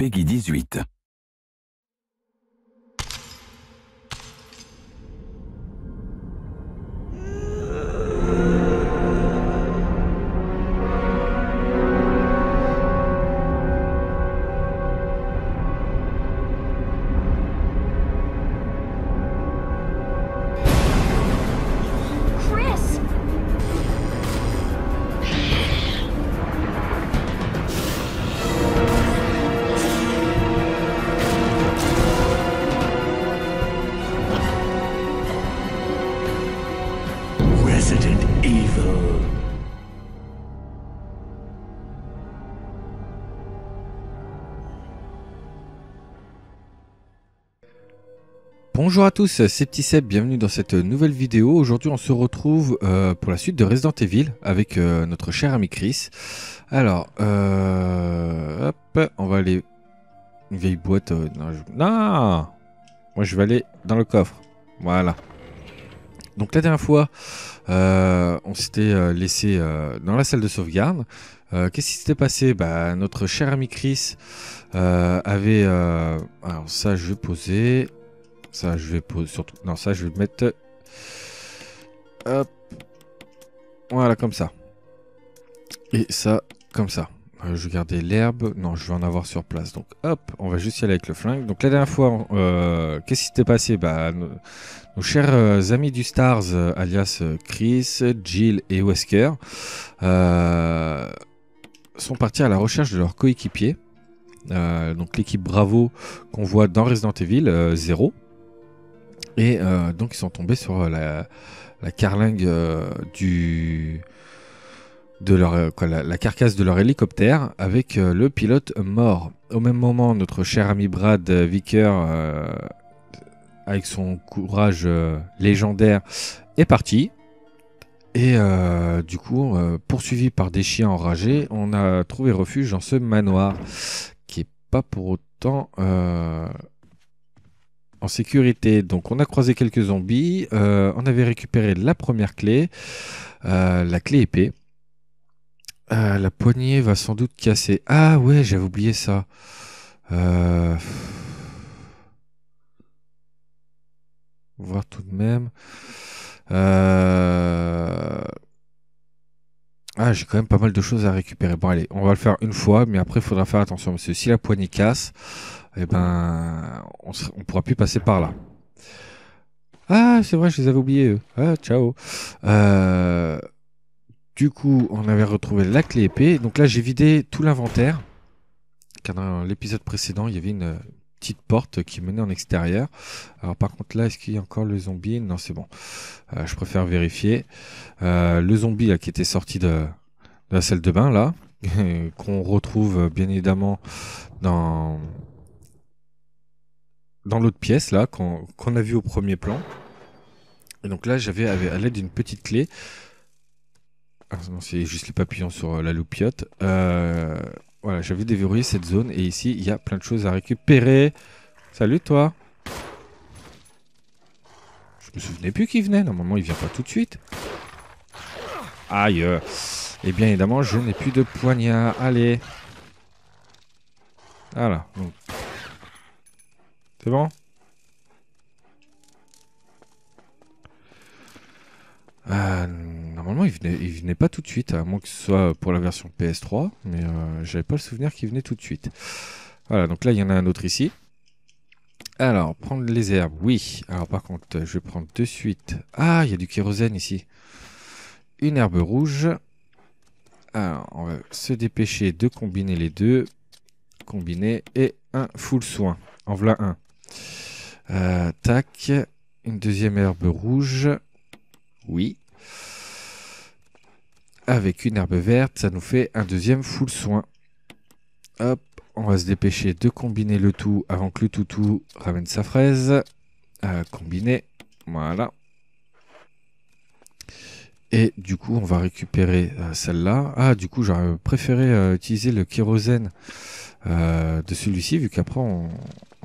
Peggy 18. Bonjour à tous, c'est Petit Seb, bienvenue dans cette nouvelle vidéo. Aujourd'hui on se retrouve euh, pour la suite de Resident Evil avec euh, notre cher ami Chris. Alors, euh, hop, on va aller... Une vieille boîte... non, Moi je vais aller dans le coffre. Voilà. Donc la dernière fois, on s'était laissé dans la salle de sauvegarde. Qu'est-ce qui s'était passé bah, Notre cher ami Chris avait... alors ça je vais poser... Ça, je vais poser surtout. Non, ça, je vais mettre. Hop. Voilà, comme ça. Et ça, comme ça. Euh, je vais garder l'herbe. Non, je vais en avoir sur place. Donc, hop, on va juste y aller avec le flingue. Donc, la dernière fois, euh, qu'est-ce qui s'était passé bah, nos, chers euh, amis du Stars, alias Chris, Jill et Wesker, sont partis à la recherche de leurs coéquipiers. donc l'équipe Bravo qu'on voit dans Resident Evil 0. Et euh, donc ils sont tombés sur euh, la, carlingue euh, du de leur la, carcasse de leur hélicoptère avec le pilote mort. Au même moment, notre cher ami Brad Vicker, avec son courage légendaire, est parti. Et du coup, poursuivi par des chiens enragés, on a trouvé refuge dans ce manoir, qui est pas pour autant en sécurité. Donc on a croisé quelques zombies, euh, on avait récupéré la première clé, euh, la clé épée. Euh, la poignée va sans doute casser. Ah ouais, j'avais oublié ça. Voir tout de même. Ah, j'ai quand même pas mal de choses à récupérer. Bon, allez, on va le faire une fois, mais après, il faudra faire attention. Parce que si la poignée casse, eh ben, on ne pourra plus passer par là. Ah, c'est vrai, je les avais oubliés. Ah, ciao. Euh, du coup, on avait retrouvé la clé épée. Donc là, j'ai vidé tout l'inventaire. Car dans l'épisode précédent, il y avait une petite porte qui menait en extérieur. Alors par contre là, est-ce qu'il y a encore le zombie Non, c'est bon. Euh, je préfère vérifier. Euh, le zombie qui était sorti de la salle de bain là, qu'on retrouve bien évidemment dans dans l'autre pièce, là, qu'on a vu au premier plan. Et donc là, j'avais à l'aide d'une petite clé. Ah, c'est juste les papillons sur euh, la loupiote. Euh, voilà, j'avais déverrouillé cette zone. Et ici, il y a plein de choses à récupérer. Salut, toi. Je me souvenais plus qu'il venait. Normalement, il vient pas tout de suite. Aïe. Et eh bien évidemment, je n'ai plus de poignard. Allez. Voilà. C'est bon euh, Normalement, il venait, venait pas tout de suite, à moins que ce soit pour la version PS3, mais je euh, j'avais pas le souvenir qu'il venait tout de suite. Voilà, donc là, il y en a un autre ici. Alors, prendre les herbes, oui. Alors par contre, je vais prendre de suite... Ah, il y a du kérosène ici. Une herbe rouge. Alors, on va se dépêcher de combiner les deux. Combiner et un full soin. En voilà un. Euh, tac. Une deuxième herbe rouge. Oui. Avec une herbe verte, ça nous fait un deuxième full soin. Hop, on va se dépêcher de combiner le tout avant que le toutou ramène sa fraise. Euh, combiner, voilà. Et du coup, on va récupérer euh, celle-là. Ah, du coup, j'aurais préféré utiliser le kérosène euh, de celui-ci, vu qu'après on,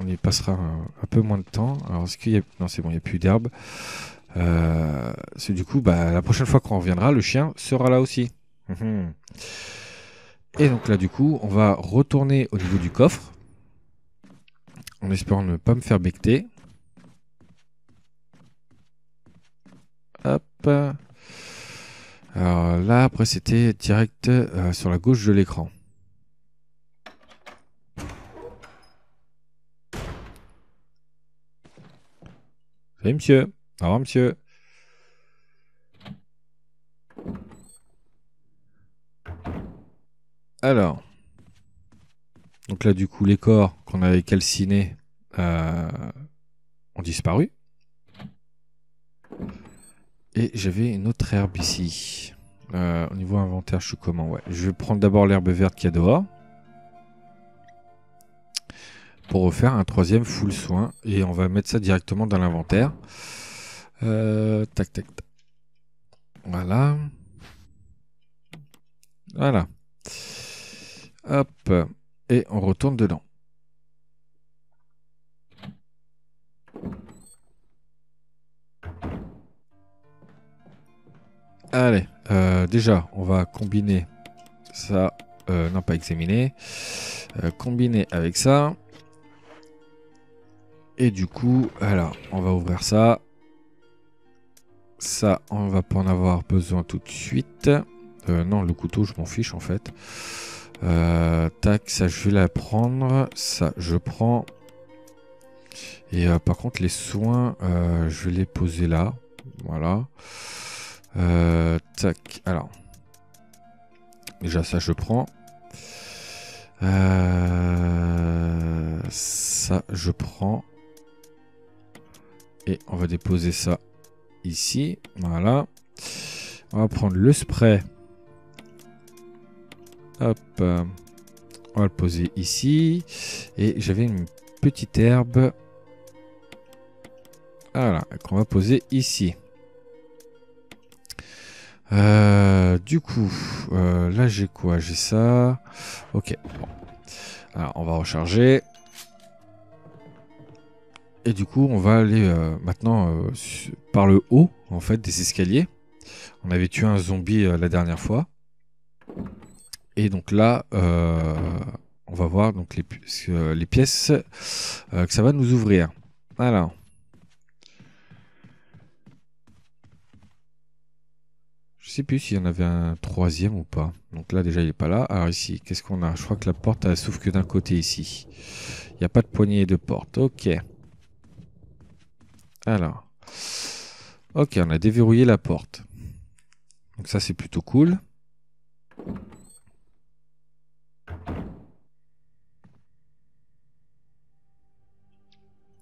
y passera un, peu moins de temps. Alors, est-ce qu'il y a. Non, c'est bon, il n'y a plus d'herbe. Euh, du coup, bah, la prochaine fois qu'on reviendra, le chien sera là aussi. Mhm. Et donc là, du coup, on va retourner au niveau du coffre. En espérant ne pas me faire becter. Hop. Alors là, après, c'était direct euh, sur la gauche de l'écran. monsieur. Au monsieur. Alors. Donc là, du coup, les corps qu'on avait calcinés euh, ont disparu. Et j'avais une autre herbe ici. Euh, au niveau inventaire, je suis comment Ouais. Je vais prendre d'abord l'herbe verte qu'il y a dehors pour refaire un troisième full soin. Et on va mettre ça directement dans l'inventaire. Euh, tac, tac, Voilà. Voilà. Hop. Et on retourne dedans. Allez, euh, déjà, on va combiner ça. Euh, non, pas examiner. combiner avec ça. Et du coup, alors, on va ouvrir ça. Ça, on va pas en avoir besoin tout de suite. Euh, non, le couteau, je m'en fiche en fait. Euh, tac, ça, je vais la prendre. Ça, je prends. Et euh, par contre, les soins, je vais les poser là. Voilà. tac, alors. Déjà, ça, je prends. ça, je prends. Et on va déposer ça ici. Voilà. On va prendre le spray. Hop. On va le poser ici. Et j'avais une petite herbe. Voilà, qu'on va poser ici. Euh, du coup, euh, là j'ai quoi J'ai ça. Ok. Alors, on va recharger. Et du coup, on va aller euh, maintenant euh, par le haut, en fait, des escaliers. On avait tué un zombie euh, la dernière fois. Et donc là, on va voir donc, les, pièces que ça va nous ouvrir. Alors. Je sais plus s'il y en avait un troisième ou pas. Donc là, déjà, il n'est pas là. Alors ici, qu'est-ce qu'on a Je crois que la porte, elle s'ouvre que d'un côté ici. Il n'y a pas de poignée de porte. Ok. Alors. Ok, on a déverrouillé la porte. Donc ça, c'est plutôt cool.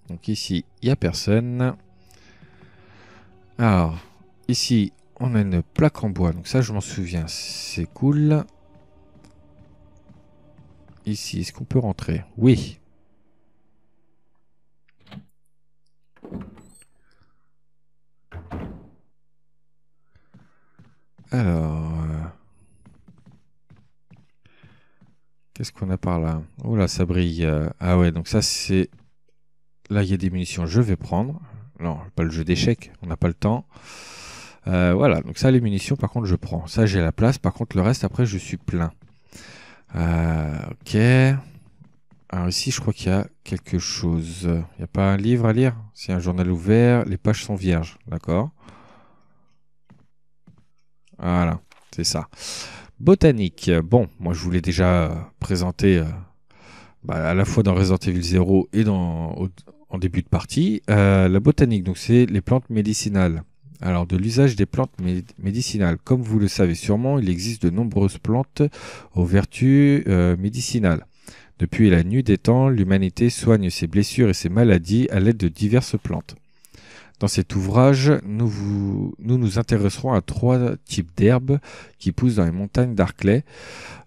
Donc ici, il n'y a personne. Alors, ici, on a une plaque en bois. Donc ça, je m'en souviens. C'est cool. Ici, est-ce qu'on peut rentrer Oui. Alors. Euh, qu'est-ce qu'on a par là Oh là, ça brille. Euh, ah ouais, donc ça c'est. Là, il y a des munitions, je vais prendre. Non, pas le jeu d'échecs, on n'a pas le temps. Euh, voilà, donc ça, les munitions, par contre, je prends. Ça, j'ai la place. Par contre, le reste, après, je suis plein. ok. Alors ici, je crois qu'il y a quelque chose. Il n'y a pas un livre à lire C'est un journal ouvert. Les pages sont vierges, d'accord voilà, c'est ça. Botanique. Bon, moi je vous l'ai déjà euh, présenté euh, bah, à la fois dans Resident Evil 0 et dans, en début de partie. Euh, la botanique, donc c'est les plantes médicinales. Alors, de l'usage des plantes médicinales. Comme vous le savez sûrement, il existe de nombreuses plantes aux vertus médicinales. Depuis la nuit des temps, l'humanité soigne ses blessures et ses maladies à l'aide de diverses plantes. Dans cet ouvrage, nous nous, intéresserons à trois types d'herbes qui poussent dans les montagnes d'Arclay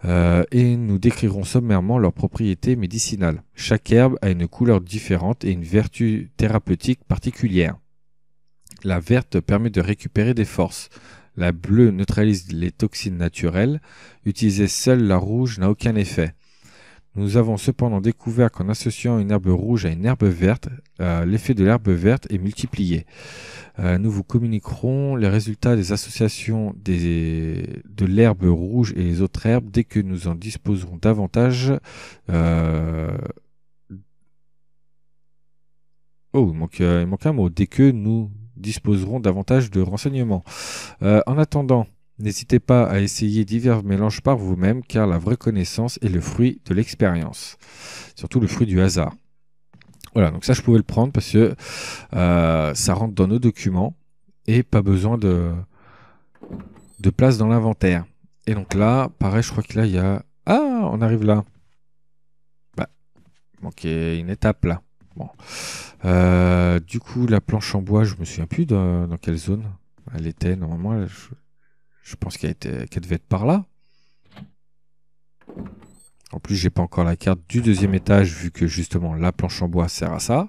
euh, et nous décrirons sommairement leurs propriétés médicinales. Chaque herbe a une couleur différente et une vertu thérapeutique particulière. La verte permet de récupérer des forces. La bleue neutralise les toxines naturelles. Utiliser seule la rouge n'a aucun effet. Nous avons cependant découvert qu'en associant une herbe rouge à une herbe verte, euh, l'effet de l'herbe verte est multiplié. Euh, nous vous communiquerons les résultats des associations de l'herbe rouge et les autres herbes dès que nous en disposerons davantage. Euh, oh, manque un mot. Dès que nous disposerons davantage de renseignements. en attendant, N'hésitez pas à essayer divers mélanges par vous-même car la vraie connaissance est le fruit de l'expérience, surtout le fruit du hasard. Voilà, donc ça je pouvais le prendre parce que euh, ça rentre dans nos documents et pas besoin de, de place dans l'inventaire. Et donc là, pareil, je crois que là il y a... Ah, on arrive là. Bah, manquait une étape là. Bon. Euh, du coup, la planche en bois, je me souviens plus dans, quelle zone elle était. Normalement, je je pense qu'elle devait être par là. En plus, j'ai pas encore la carte du deuxième étage, vu que justement la planche en bois sert à ça.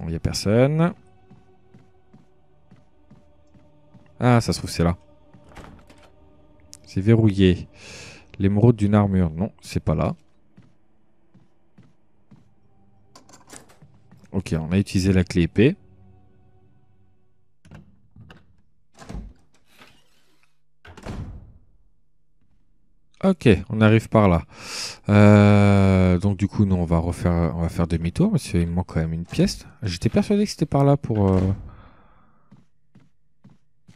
Non, il n'y a personne. Ah, ça se trouve, c'est là. C'est verrouillé. L'émeraude d'une armure. Non, c'est pas là. Ok, on a utilisé la clé épée. Ok, on arrive par là. Euh, donc du coup, nous, on va refaire, on va faire demi-tour mais il manque quand même une pièce. J'étais persuadé que c'était par là pour euh,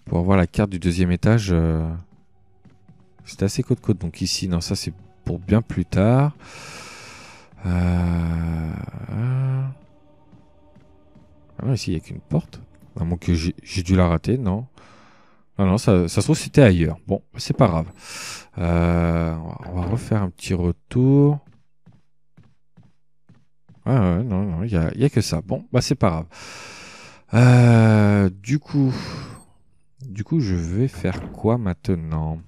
pour avoir la carte du deuxième étage. Euh. C'était assez côte côte. Donc ici, non, ça c'est pour bien plus tard. Ah ici, il n'y a qu'une porte. À moins que j'ai dû la rater, non non, ça, se trouve, c'était ailleurs. Bon, c'est pas grave. Euh, on va refaire un petit retour. non, non, il n'y a, que ça. Bon, bah c'est pas grave. Euh, du coup, du coup, je vais faire quoi maintenant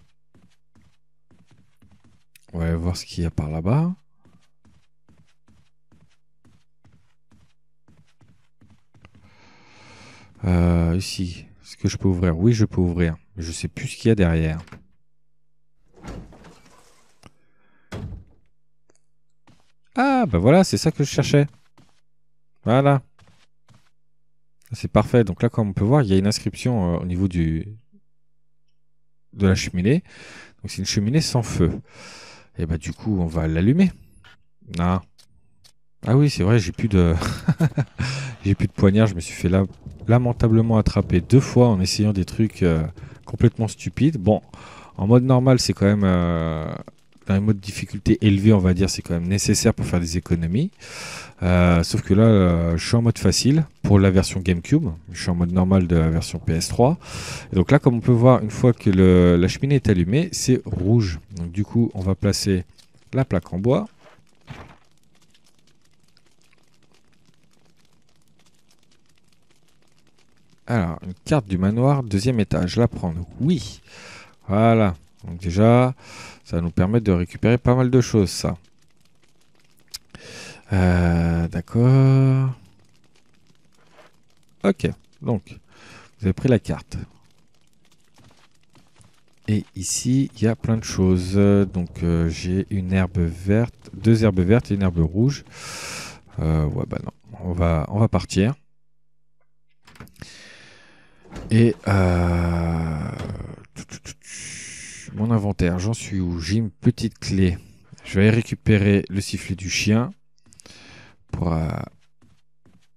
On va voir ce qu'il y a par là-bas. Euh, ici. Est-ce que je peux ouvrir Oui, je peux ouvrir. Je sais plus ce qu'il y a derrière. Ah, bah voilà, c'est ça que je cherchais. Voilà. Ah, c'est parfait. Donc là, comme on peut voir, il y a une inscription euh, au niveau du de la cheminée. Donc c'est une cheminée sans feu. Et bah du coup, on va l'allumer. Ah. Ah oui, c'est vrai, j'ai plus de j'ai plus de poignard, je me suis fait là lamentablement attrapé deux fois en essayant des trucs euh, complètement stupides. Bon, en mode normal, c'est quand même. Euh, dans difficulté élevé, on va dire, c'est quand même nécessaire pour faire des économies. Euh, sauf que là, euh, je suis en mode facile pour la version GameCube. Je suis en mode normal de la version PS3. donc là, comme on peut voir, une fois que la cheminée est allumée, c'est rouge. Donc du coup, on va placer la plaque en bois. Alors, une carte du manoir, deuxième étage. La prendre. Oui. Voilà. Donc déjà, ça nous permet de récupérer pas mal de choses, ça. Euh, d'accord. Ok. Donc, vous avez pris la carte. Et ici, il y a plein de choses. Donc, euh, j'ai une herbe verte, deux herbes vertes et une herbe rouge. Euh, ouais, bah non. On va, on va partir. Et euh, mon inventaire, j'en suis où J'ai une petite clé. Je vais récupérer le sifflet du chien pour euh,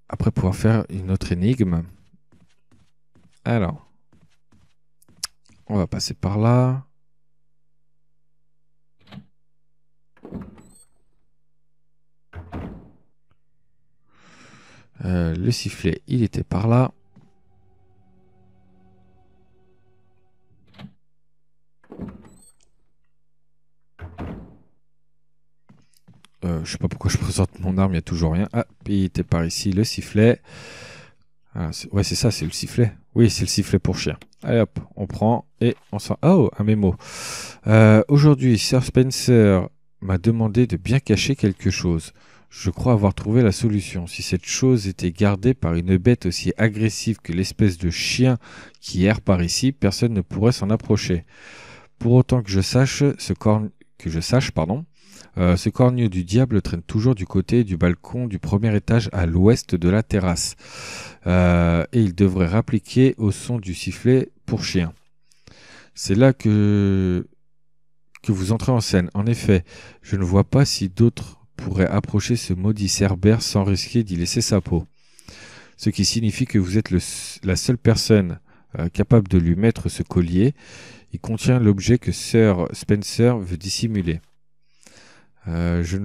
après pouvoir faire une autre énigme. Alors, on va passer par là. Euh, le sifflet, il était par là. je sais pas pourquoi je présente mon arme, il n'y a toujours rien. Ah, il était par ici, le sifflet. Ah, ouais, c'est ça, c'est le sifflet. Oui, c'est le sifflet pour chien. Allez hop, on prend et on sort. Ah, oh, un mémo. Euh, aujourd'hui, Sir Spencer m'a demandé de bien cacher quelque chose. Je crois avoir trouvé la solution. Si cette chose était gardée par une bête aussi agressive que l'espèce de chien qui erre par ici, personne ne pourrait s'en approcher. Pour autant que je sache, ce corne... que je sache, pardon, euh, ce corneau du diable traîne toujours du côté du balcon du premier étage à l'ouest de la terrasse. Euh, et il devrait rappliquer au son du sifflet pour chien. C'est là que, que vous entrez en scène. En effet, je ne vois pas si d'autres pourraient approcher ce maudit cerbère sans risquer d'y laisser sa peau. Ce qui signifie que vous êtes la seule personne euh, capable de lui mettre ce collier. Il contient l'objet que Sir Spencer veut dissimuler. Euh, je,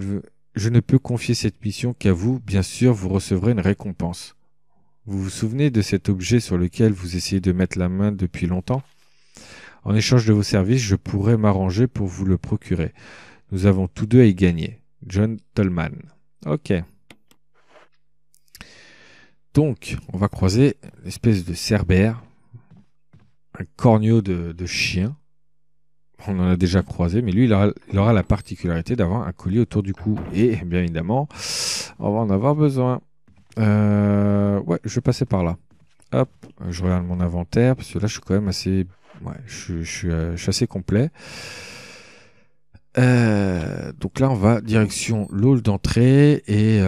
ne, peux confier cette mission qu'à vous, bien sûr vous recevrez une récompense. Vous vous souvenez de cet objet sur lequel vous essayez de mettre la main depuis longtemps En échange de vos services, je pourrais m'arranger pour vous le procurer. Nous avons tous deux à y gagner. John Tolman. Ok. Donc, on va croiser l'espèce de cerbère, un corneau de, de chien, on en a déjà croisé, mais lui, il aura, la particularité d'avoir un collier autour du cou. Et bien évidemment, on va en avoir besoin. Euh, ouais, je vais passer par là. Hop, je regarde mon inventaire, parce que là, je suis quand même assez, euh, je, suis assez complet. Euh, donc là, on va direction l'hall d'entrée et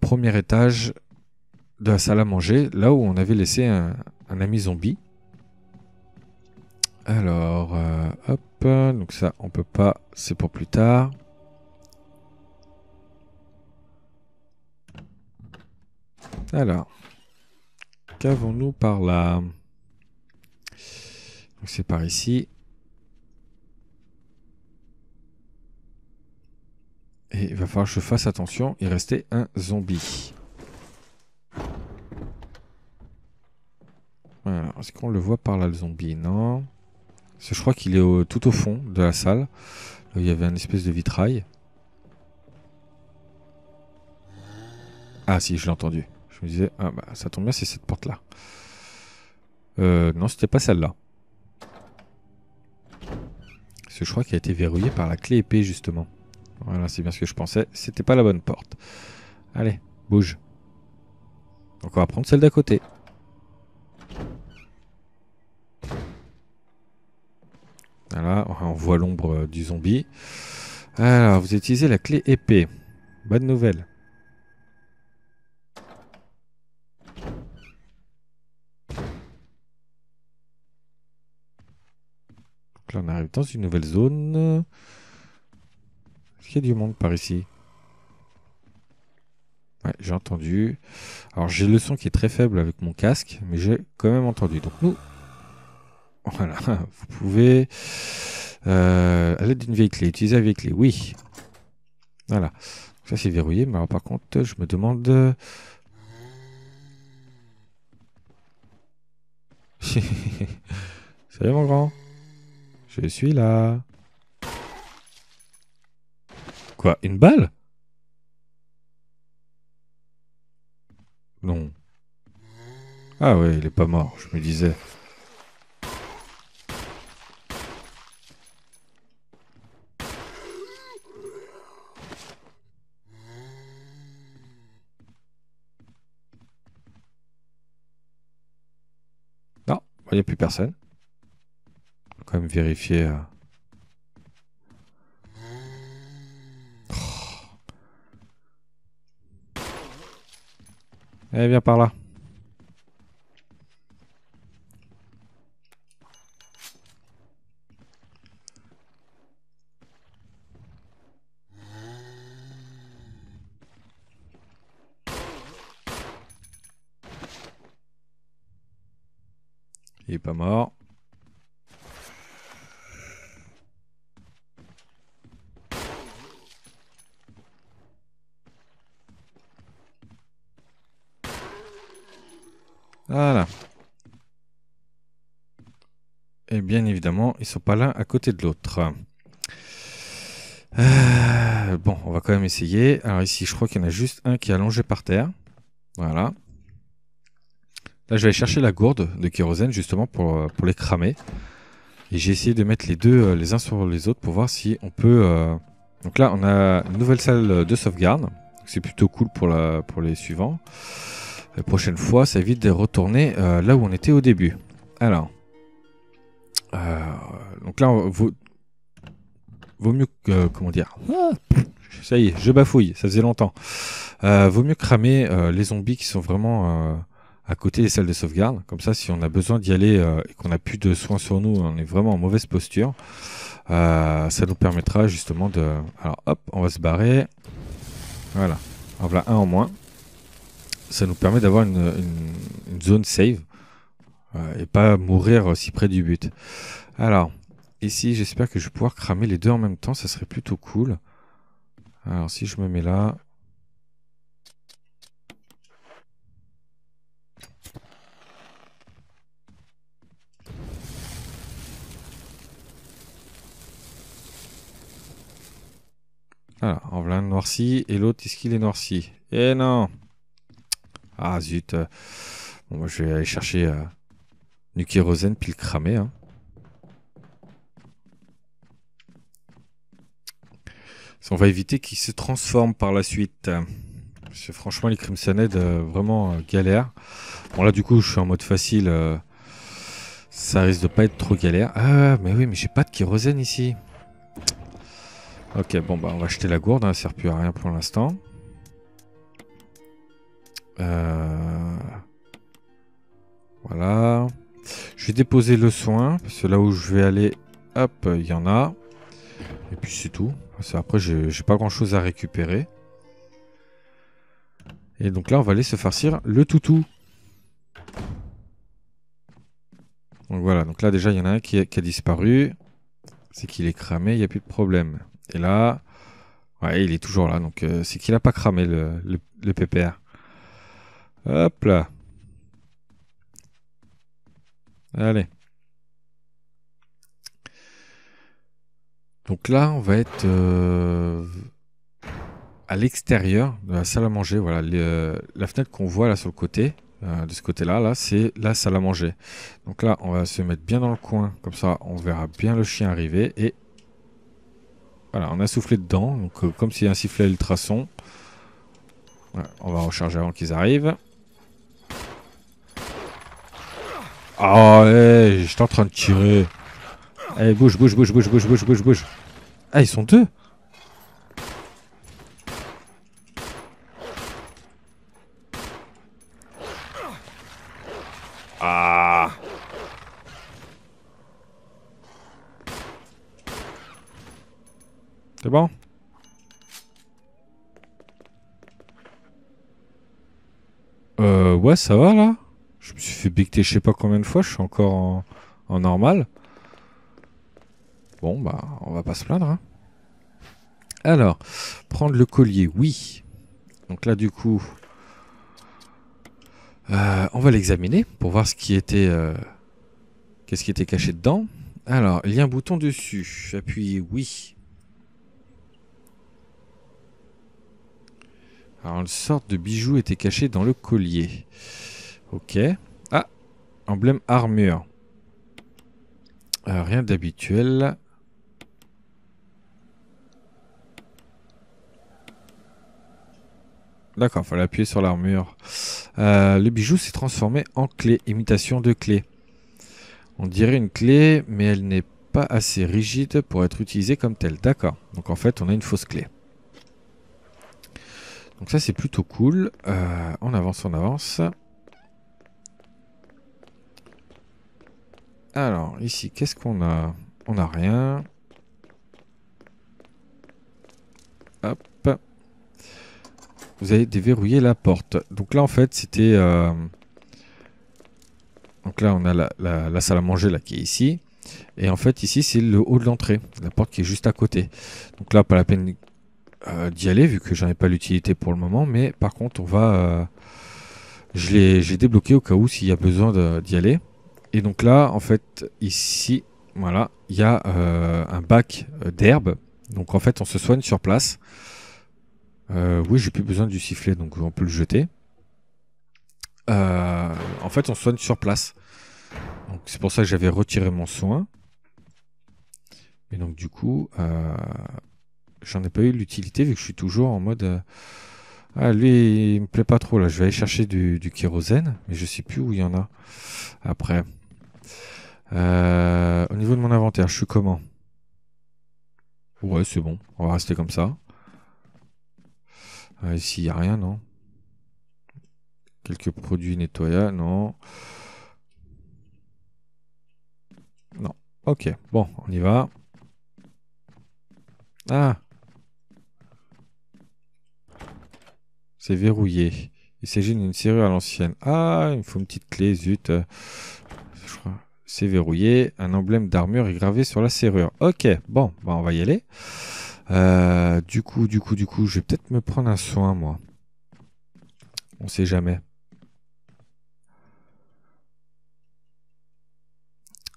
premier étage de la salle à manger, là où on avait laissé un ami zombie. Alors, euh, hop, donc ça, on peut pas, c'est pour plus tard. Alors, qu'avons-nous par là c'est par ici. Et il va falloir que je fasse attention, il restait un zombie. est-ce qu'on le voit par là le zombie Non je crois qu'il est tout au fond de la salle. il y avait un espèce de vitrail. Ah si, je l'ai entendu. Je me disais, ah bah ça tombe bien, c'est cette porte-là. Euh, non, c'était pas celle-là. Ce je crois qu'elle a été verrouillé par la clé épée, justement. Voilà, c'est bien ce que je pensais. C'était pas la bonne porte. Allez, bouge. Donc on va prendre celle d'à côté. Voilà, on voit l'ombre euh, du zombie. Alors, vous utilisez la clé épée. Bonne nouvelle. Donc là, on arrive dans une nouvelle zone. Est-ce qu'il y a du monde par ici Ouais, j'ai entendu. Alors, j'ai le son qui est très faible avec mon casque, mais j'ai quand même entendu. Donc, nous, Voilà, vous pouvez... à euh, l'aide d'une vieille clé, utiliser la vieille clé, oui. Voilà. Ça c'est verrouillé, mais alors, par contre, je me demande... Euh, Salut mon grand. Je suis là. Quoi Une balle Non. Ah ouais, il est pas mort, je me disais. Il n'y a plus personne. On va quand même vérifier. Euh. Oh. Eh bien par là. Il est pas mort. Voilà. Et bien évidemment, ils sont pas l'un à côté de l'autre. Euh, bon, on va quand même essayer. Alors ici, je crois qu'il y en a juste un qui est allongé par terre. Voilà. Là, je vais aller chercher la gourde de kérosène justement pour, euh, pour les cramer. Et j'ai essayé de mettre les deux euh, les uns sur les autres pour voir si on peut... Euh, donc là, on a une nouvelle salle de sauvegarde. C'est plutôt cool pour, la, pour les suivants. La prochaine fois, ça évite de retourner là où on était au début. Alors. donc là, vaut, vaut mieux comment dire Ça y est, je bafouille, ça faisait longtemps. vaut mieux cramer les zombies qui sont vraiment à côté des salles de sauvegarde. Comme ça, si on a besoin d'y aller euh, et qu'on n'a plus de soins sur nous, on est vraiment en mauvaise posture. Euh, ça nous permettra justement de... Alors hop, on va se barrer. Voilà. En voilà un en moins. Ça nous permet d'avoir une, zone save. Euh, et pas mourir si près du but. Alors, ici, j'espère que je vais pouvoir cramer les deux en même temps. Ça serait plutôt cool. Alors, si je me mets là, Voilà, en voilà un noirci. Et l'autre, est-ce qu'il est noirci Eh non Ah zut euh, Bon, moi, je vais aller chercher du euh, kérosène puis le cramer. Hein. On va éviter qu'il se transforme par la suite. Parce que franchement, les Crimson Head, euh, vraiment galère. Bon, là, du coup, je suis en mode facile. ça risque de pas être trop galère. Ah, mais oui, mais j'ai pas de kérosène ici. Ok, bon, bah, on va acheter la gourde, hein, elle ne sert plus à rien pour l'instant. Euh, voilà. Je vais déposer le soin, parce que là où je vais aller, hop, il y en a. Et puis c'est tout. Après, j'ai pas grand chose à récupérer. Et donc là, on va aller se farcir le toutou. Donc voilà, donc là déjà, il y en a un qui qui a disparu. C'est qu'il est cramé, il n'y a plus de problème. Et là, ouais, il est toujours là. Donc, euh, c'est qu'il n'a pas cramé le, le, PPR. Hop là. Allez. Donc là, on va être euh, à l'extérieur de la salle à manger. Voilà, la fenêtre qu'on voit là sur le côté, euh, de ce côté-là, là, là c'est la salle à manger. Donc là, on va se mettre bien dans le coin, comme ça, on verra bien le chien arriver et voilà, on a soufflé dedans, donc euh, comme s'il y a un sifflet ultrason. Voilà, on va recharger avant qu'ils arrivent. Oh, ah, hey, eh, j'étais en train de tirer. Allez, eh, bouge, bouge, bouge, bouge, bouge, bouge, bouge, bouge. Ah, ils sont deux bon Euh, ouais, ça va là. Je me suis fait biqueter je sais pas combien de fois, je suis encore en, normal. Bon, bah, on va pas se plaindre. Hein. Alors, prendre le collier, oui. Donc là, du coup, euh, on va l'examiner pour voir ce qui était, euh, qu'est-ce qui était caché dedans. Alors, il y a un bouton dessus. Appuyez oui. Alors, une sorte de bijou était caché dans le collier. Ok. Ah Emblème armure. rien d'habituel. D'accord, fallait appuyer sur l'armure. Euh, le bijou s'est transformé en clé, imitation de clé. On dirait une clé, mais elle n'est pas assez rigide pour être utilisée comme telle. D'accord, donc en fait on a une fausse clé. Donc ça c'est plutôt cool. Euh, on avance, on avance. Alors ici, qu'est-ce qu'on a On n'a rien. Hop. Vous avez déverrouillé la porte. Donc là en fait c'était... Euh, donc là on a la, salle à manger là qui est ici. Et en fait, ici, c'est le haut de l'entrée, la porte qui est juste à côté. Donc là, pas la peine euh, d'y aller vu que j'en ai pas l'utilité pour le moment, mais par contre on va, euh, je l'ai, j'ai débloqué au cas où s'il y a besoin d'y aller. Et donc là, en fait, ici, voilà, il y a euh, un bac d'herbe. Donc en fait, on se soigne sur place. oui, j'ai plus besoin du sifflet, donc on peut le jeter. en fait, on se soigne sur place. Donc c'est pour ça que j'avais retiré mon soin. Et donc du coup, j'en ai pas eu l'utilité vu que je suis toujours en mode. Euh, ah, lui, il me plaît pas trop là. Je vais aller chercher du, kérosène, mais je sais plus où il y en a après. Euh, au niveau de mon inventaire, je suis comment Ouais, c'est bon. On va rester comme ça. Euh, ici, il n'y a rien, non Quelques produits nettoyables, non Non. Ok, bon, on y va. Ah C'est verrouillé. Il s'agit d'une serrure à l'ancienne. Ah, il me faut une petite clé, zut. C'est verrouillé. Un emblème d'armure est gravé sur la serrure. Ok, bon, bah, on va y aller. Euh, du coup, du coup, du coup, je vais peut-être me prendre un soin, moi. On sait jamais.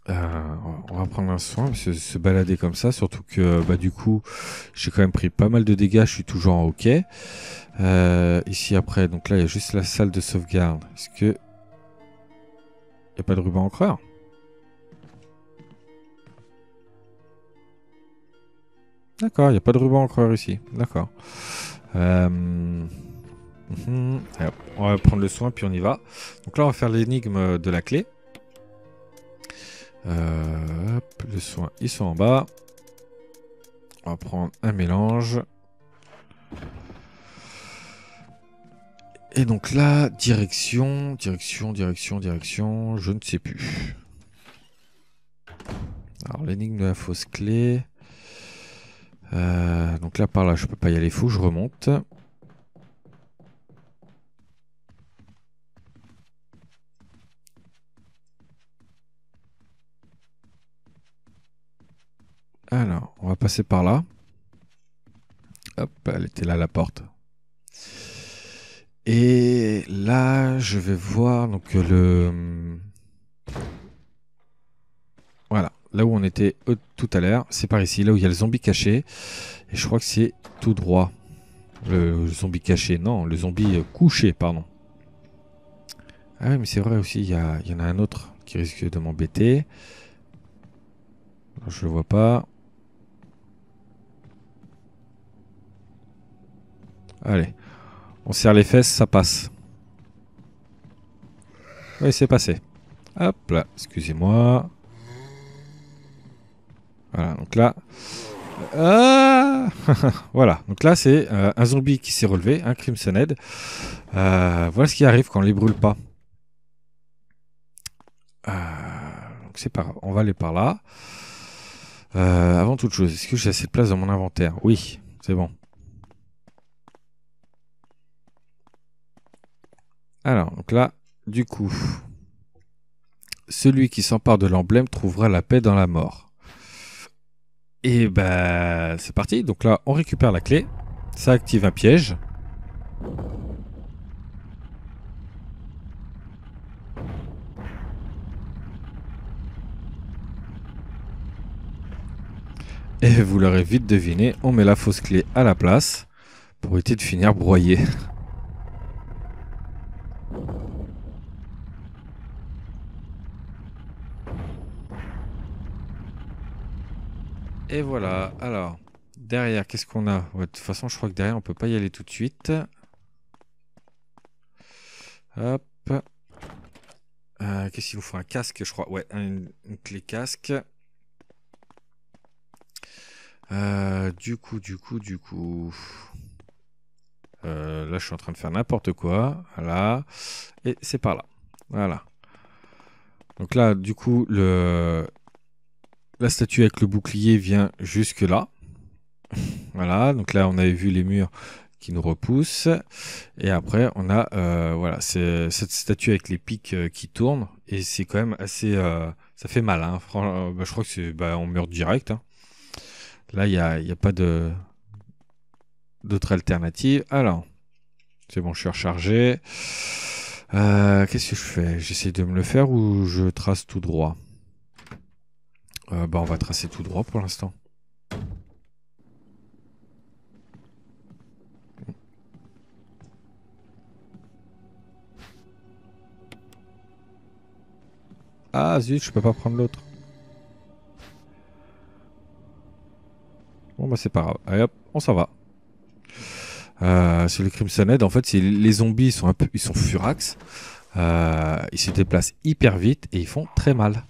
Euh, on va prendre un soin, se balader comme ça, surtout que bah, du coup, j'ai quand même pris pas mal de dégâts, je suis toujours en OK. Euh, ici après, donc là, il y a juste la salle de sauvegarde. Est-ce que... Il n'y a pas de ruban encreur D'accord, il n'y a pas de ruban encreur ici. D'accord. Euh, mhm. on va prendre le soin, puis on y va. Donc là, on va faire l'énigme de la clé le soin, ils sont en bas. On va prendre un mélange. Et donc là, direction, direction, direction, direction, je ne sais plus. Alors l'énigme de la fausse clé. Euh, donc là par là je peux pas y aller, faut que je remonte. Alors, on va passer par là. Hop, elle était là la porte. Et là, je vais voir donc le voilà, là où on était euh, tout à l'heure, c'est par ici, là où il y a le zombie caché. Et je crois que c'est tout droit. Le zombie caché, non, le zombie euh, couché, pardon. Ah oui, mais c'est vrai aussi, il y, y, en a un autre qui risque de m'embêter. Je le vois pas. Allez. On serre les fesses, ça passe. Oui, c'est passé. Hop là, excusez-moi. Voilà, donc là... Ah voilà, donc là c'est euh, un zombie qui s'est relevé, un Crimson Head. Euh, voilà ce qui arrive quand on les brûle pas. Euh, donc c'est on va aller par là. avant toute chose, est-ce que j'ai assez de place dans mon inventaire Oui, c'est bon. Alors, donc là, du coup, celui qui s'empare de l'emblème trouvera la paix dans la mort. Et ben, c'est parti. Donc là, on récupère la clé. Ça active un piège. Et vous l'aurez vite deviné, on met la fausse clé à la place pour éviter de finir broyé. Et voilà, alors, derrière, qu'est-ce qu'on a De toute façon, je crois que derrière, on peut pas y aller tout de suite. Hop. Euh, qu'est-ce qu'il vous faut Un casque, je crois. Ouais, une, clé casque. Euh, du coup, du coup, du coup... Euh, là, je suis en train de faire n'importe quoi. Voilà. Et c'est par là. Voilà. Donc là, du coup, le la statue avec le bouclier vient jusque là. Voilà, donc là on avait vu les murs qui nous repoussent. Et après on a euh, voilà, cette statue avec les pics euh, qui tournent. Et c'est quand même assez... Euh, ça fait mal. Hein. Bah, je crois que c'est... Bah, on meurt direct. Hein. Là il n'y a, y a pas de d'autres alternatives. Alors, c'est bon, je suis rechargé. Qu'est-ce que je fais J'essaie de me le faire ou je trace tout droit euh, bah, on va tracer tout droit pour l'instant. Ah zut, je peux pas prendre l'autre. Bon bah c'est pas grave. Allez hop, on s'en va. Euh, sur le Crimson Head, en fait, les zombies ils sont un peu, ils sont furax. Euh, ils se déplacent hyper vite et ils font très mal.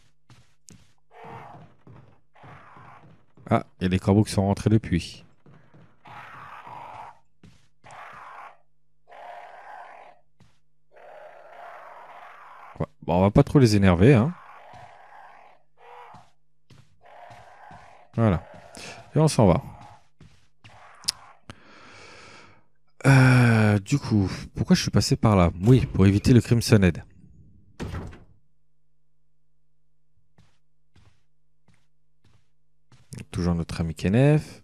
Ah, il y a des qui sont rentrés depuis. Bon, on va pas trop les énerver. Hein. Voilà. Et on s'en va. Euh, du coup, pourquoi je suis passé par là Oui, pour éviter le Crimson Head. Toujours notre ami Kenef.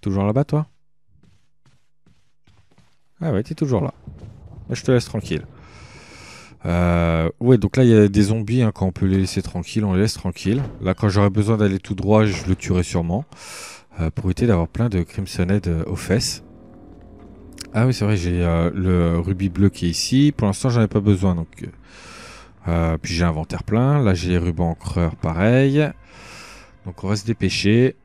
Toujours là-bas, toi Ah ouais, t'es toujours là. Bah, je te laisse tranquille. Euh, ouais, donc là, il y a des zombies. Hein, quand on peut les laisser tranquilles, on les laisse tranquilles. Là, quand j'aurais besoin d'aller tout droit, je le tuerai sûrement. Euh, pour éviter d'avoir plein de Crimson euh, aux fesses. Ah oui, c'est vrai, j'ai le rubis bleu qui est ici. Pour l'instant, j'en ai pas besoin. Donc, euh, puis j'ai inventaire plein. Là, j'ai rubans creur pareil. Donc on va se dépêcher.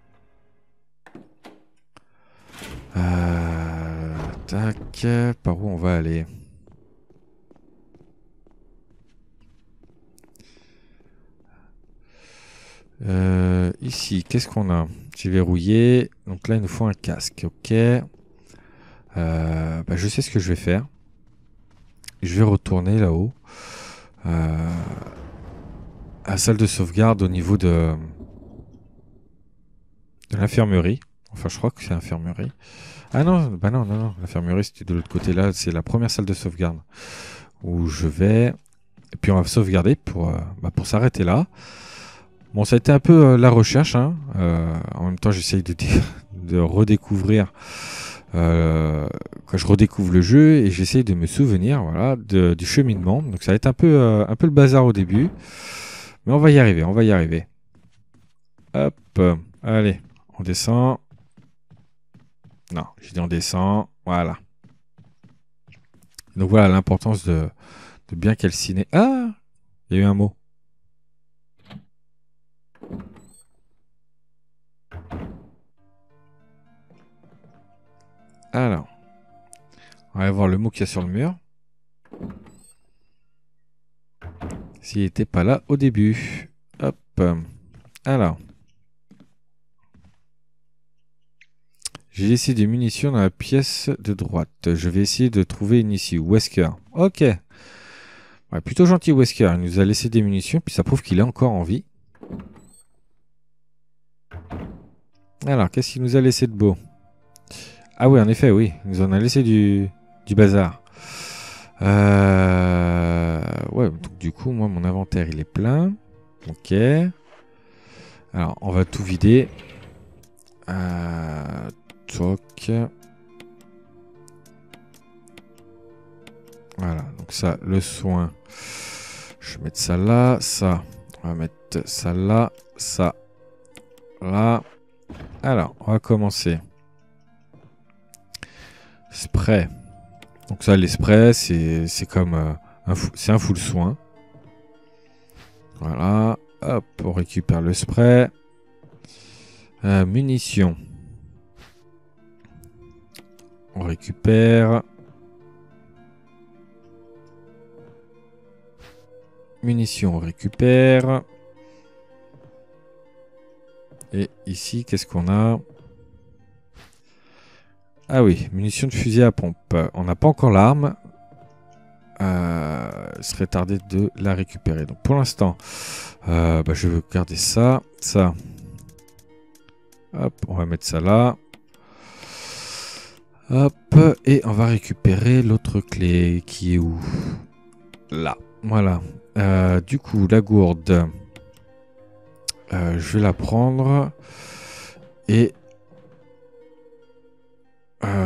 Euh, tac, par où on va aller euh, Ici, qu'est-ce qu'on a J'ai verrouillé. Donc là, il nous faut un casque. Ok. Bah, je sais ce que je vais faire. Je vais retourner là-haut euh, à salle de sauvegarde au niveau de, l'infirmerie. Enfin, je crois que c'est infirmerie. Ah non, bah non, non, non. L'infirmerie, c'était de l'autre côté. Là, c'est la première salle de sauvegarde où je vais. Et puis, on va sauvegarder pour, euh, bah, pour s'arrêter là. Bon, ça a été un peu euh, la recherche. Hein. Euh, en même temps, j'essaye de redécouvrir euh, quand je redécouvre le jeu et j'essaye de me souvenir voilà, du cheminement. Donc ça va être un peu, euh, un peu le bazar au début. Mais on va y arriver, on va y arriver. Hop, allez, on descend. Non, j'ai dit on descend, voilà. Donc voilà l'importance de, de bien calciner. Ah, il y a eu un mot. Alors, on va voir le mot qu'il y a sur le mur. S'il n'était pas là au début. Hop. Alors. J'ai laissé des munitions dans la pièce de droite. Je vais essayer de trouver une ici. Wesker. Ok. plutôt gentil Wesker. Il nous a laissé des munitions, puis ça prouve qu'il est encore en vie. Alors, qu'est-ce qu'il nous a laissé de beau ah oui, en effet, oui. Ils en a laissé du, bazar. Euh, ouais, donc du coup, moi, mon inventaire, il est plein. Ok. Alors, on va tout vider. Euh... Toc. Voilà, donc ça, le soin. Je vais mettre ça là, ça. On va mettre ça là, ça. Là. Alors, on va commencer spray. Donc ça, les sprays, c'est comme euh, c'est un full soin. Voilà, hop, on récupère le spray. Euh, munition On récupère. Munitions, on récupère. Et ici, qu'est-ce qu'on a ah oui, munitions de fusil à pompe. Euh, on n'a pas encore l'arme. Euh, il serait tardé de la récupérer. Donc pour l'instant, euh, bah, je vais garder ça. Ça. Hop, on va mettre ça là. Hop, et on va récupérer l'autre clé qui est où Là, voilà. du coup, la gourde, je vais la prendre. Et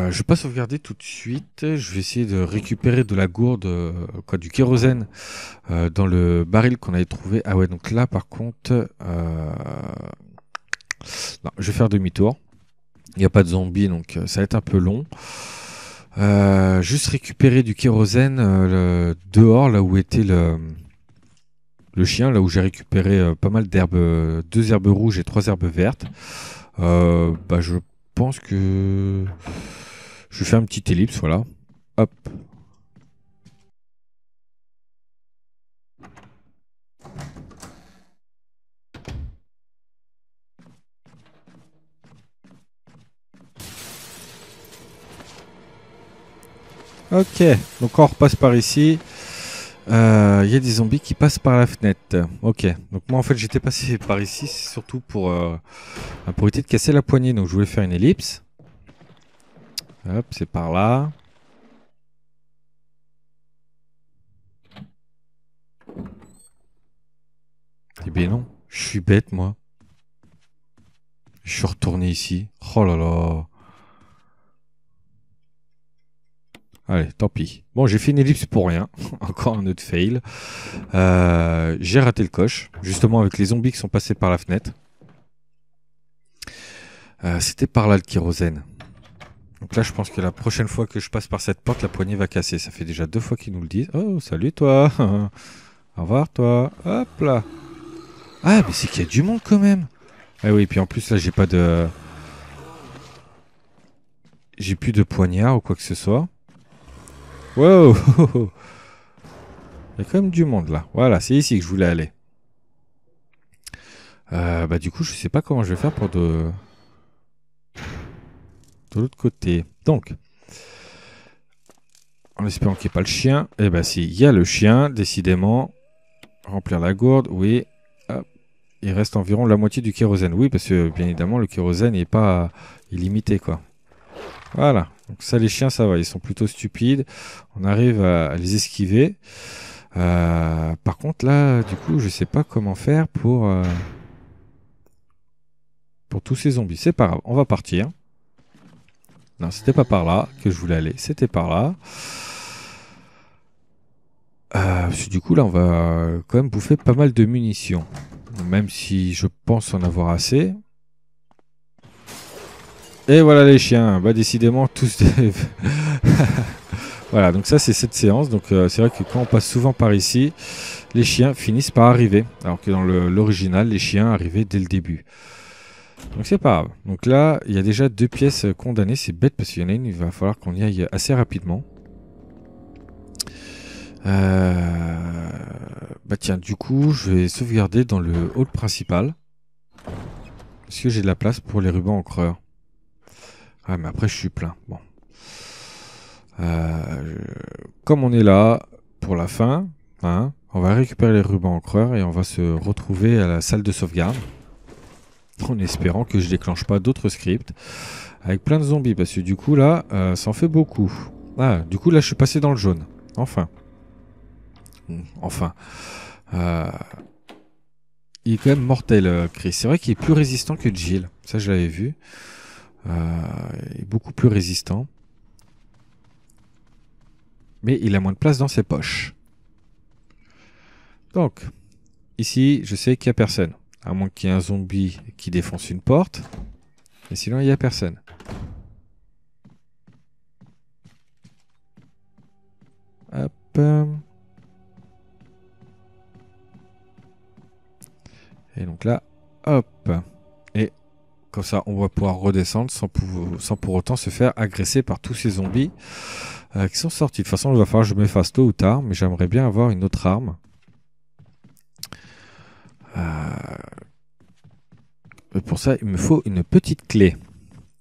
euh, je vais pas sauvegarder tout de suite. Je vais essayer de récupérer de la gourde, euh, quoi, du kérosène euh, dans le baril qu'on avait trouvé. Ah ouais, donc là par contre, non, je vais faire demi-tour. Il n'y a pas de zombies, donc ça va être un peu long. juste récupérer du kérosène dehors, là où était le, le chien, là où j'ai récupéré pas mal d'herbes, deux herbes rouges et trois herbes vertes. bah, je pense que je fais une petite ellipse, voilà. Hop. Ok, donc on repasse par ici. Il euh, y a des zombies qui passent par la fenêtre. Ok, donc moi en fait j'étais passé par ici, c'est surtout pour, euh, pour éviter de casser la poignée. Donc je voulais faire une ellipse. Hop, c'est par là. Eh bien non, je suis bête moi. Je suis retourné ici. Oh là là. Allez, tant pis. Bon, j'ai fait une ellipse pour rien. Encore un autre fail. Euh, j'ai raté le coche, justement avec les zombies qui sont passés par la fenêtre. Euh, c'était par là le kérosène. Donc là, je pense que la prochaine fois que je passe par cette porte, la poignée va casser. Ça fait déjà deux fois qu'ils nous le disent. Oh, salut toi. Au revoir toi. Hop là. Ah, mais c'est qu'il y a du monde quand même. Ah oui, puis en plus là, j'ai pas de... J'ai plus de poignard ou quoi que ce soit. Wow Il y a quand même du monde là. Voilà, c'est ici que je voulais aller. Euh, bah du coup, je sais pas comment je vais faire pour de l'autre côté. Donc, en espérant qu'il n'y ait pas le chien. et eh ben si, il y a le chien, décidément. Remplir la gourde, oui. Il reste environ la moitié du kérosène. Oui, parce que bien évidemment, le kérosène n'est pas illimité, quoi. Voilà. Donc ça, les chiens, ça va. Ils sont plutôt stupides. On arrive à les esquiver. Euh, par contre, là, du coup, je sais pas comment faire pour... Euh, pour tous ces zombies. C'est pas grave. On va partir. Non, c'était pas par là que je voulais aller. C'était par là. Euh, du coup, là, on va quand même bouffer pas mal de munitions. Même si je pense en avoir assez. Et voilà les chiens. Bah, décidément, tous voilà, donc ça, c'est cette séance. Donc, euh, c'est vrai que quand on passe souvent par ici, les chiens finissent par arriver. Alors que dans l'original, les chiens arrivaient dès le début. Donc c'est pas grave. Donc là, il y a déjà deux pièces euh, condamnées. C'est bête parce qu'il y une, il va falloir qu'on y aille assez rapidement. Euh, bah tiens, du coup, je vais sauvegarder dans le hall principal. Est-ce que j'ai de la place pour les rubans encreurs Ah, mais après, je suis plein. Bon. Euh, comme on est là pour la fin, hein, on va récupérer les rubans encreurs et on va se retrouver à la salle de sauvegarde en espérant que je déclenche pas d'autres scripts avec plein de zombies parce que du coup là euh, ça en fait beaucoup. Ah, du coup là je suis passé dans le jaune. Enfin. Hmm, enfin. Euh, il est quand même mortel euh, Chris. C'est vrai qu'il est plus résistant que Jill. Ça je l'avais vu. Il est beaucoup plus résistant. Mais il a moins de place dans ses poches. Donc, ici, je sais qu'il n'y a personne. À moins qu'il y ait un zombie qui défonce une porte. Mais sinon, il n'y a personne. Hop. Et donc là, hop. Et comme ça, on va pouvoir redescendre sans pour, autant se faire agresser par tous ces zombies euh, qui sont sortis. De toute façon, il va falloir que je m'efface tôt ou tard, mais j'aimerais bien avoir une autre arme. Euh, euh, pour ça, il me faut une petite clé.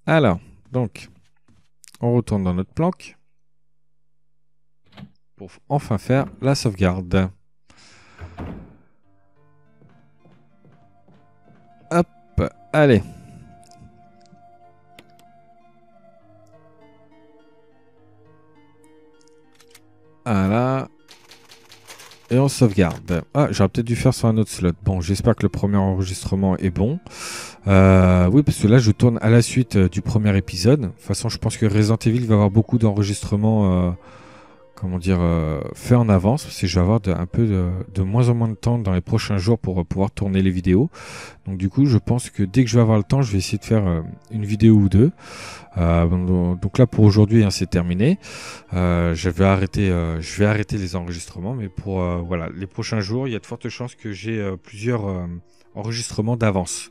Alors, donc, on retourne dans notre planque pour enfin faire la sauvegarde. Hop, allez. Voilà. Et on sauvegarde. Ah, j'aurais peut-être dû faire sur un autre slot. Bon, j'espère que le premier enregistrement est bon. Euh, oui, parce que là, je tourne à la suite euh, du premier épisode. De toute façon, je pense que Resident Evil va avoir beaucoup d'enregistrements euh, comment dire, euh, fait en avance, parce que je vais avoir de, un peu de, moins en moins de temps dans les prochains jours pour euh, pouvoir tourner les vidéos. Donc du coup, je pense que dès que je vais avoir le temps, je vais essayer de faire euh, une vidéo ou deux. donc là, pour aujourd'hui, hein, c'est terminé. je vais arrêter, je vais arrêter les enregistrements, mais pour voilà, les prochains jours, il y a de fortes chances que j'ai plusieurs enregistrements d'avance.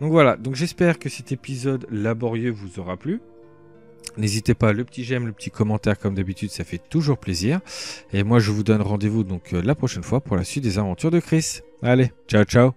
Donc voilà. Donc j'espère que cet épisode laborieux vous aura plu. N'hésitez pas, le petit j'aime, le petit commentaire comme d'habitude, ça fait toujours plaisir. Et moi je vous donne rendez-vous donc euh, la prochaine fois pour la suite des aventures de Chris. Allez, ciao ciao